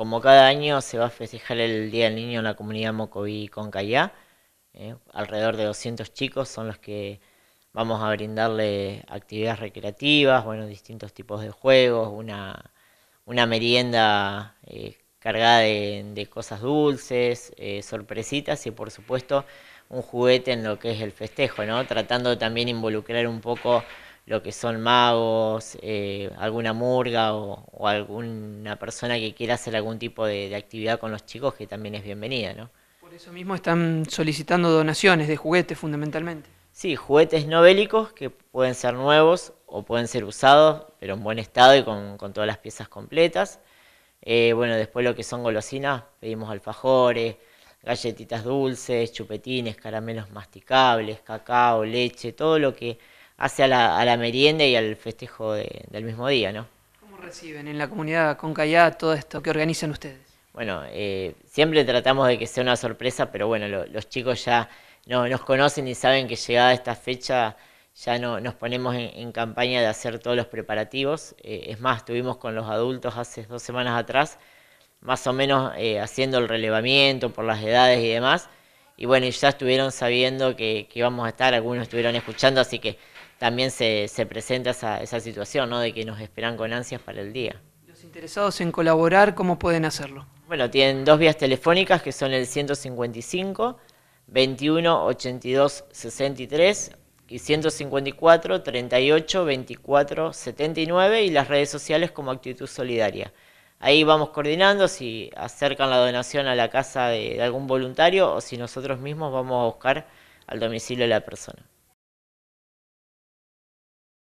Como cada año se va a festejar el Día del Niño en la comunidad Mocoví Concayá. Eh, alrededor de 200 chicos son los que vamos a brindarle actividades recreativas, bueno, distintos tipos de juegos, una, merienda eh, cargada de, cosas dulces, eh, sorpresitas y por supuesto un juguete en lo que es el festejo, ¿no? Tratando de también involucrar un poco lo que son magos, eh, alguna murga o, alguna persona que quiera hacer algún tipo de, actividad con los chicos, que también es bienvenida, ¿no? Por eso mismo están solicitando donaciones de juguetes fundamentalmente. Sí, juguetes no bélicos que pueden ser nuevos o pueden ser usados, pero en buen estado y con, todas las piezas completas. Eh, bueno, después lo que son golosinas, pedimos alfajores, galletitas dulces, chupetines, caramelos masticables, cacao, leche, todo lo que hacia la, merienda y al festejo del mismo día, ¿no? ¿Cómo reciben en la comunidad Concayá todo esto que organizan ustedes? Bueno, eh, siempre tratamos de que sea una sorpresa, pero bueno, los chicos ya no, nos conocen y saben que llegada esta fecha ya nos ponemos en, campaña de hacer todos los preparativos. Eh, es más, estuvimos con los adultos hace dos semanas atrás, más o menos eh, haciendo el relevamiento por las edades y demás y bueno, ya estuvieron sabiendo que, íbamos a estar, algunos estuvieron escuchando, así que también se, presenta esa, esa, situación, De que nos esperan con ansias para el día. Los interesados en colaborar, ¿cómo pueden hacerlo? Bueno, tienen dos vías telefónicas que son el 155 21 82 63 y 154 38 24 79 y las redes sociales como Actitud Solidaria. Ahí vamos coordinando si acercan la donación a la casa de, algún voluntario o si nosotros mismos vamos a buscar al domicilio de la persona.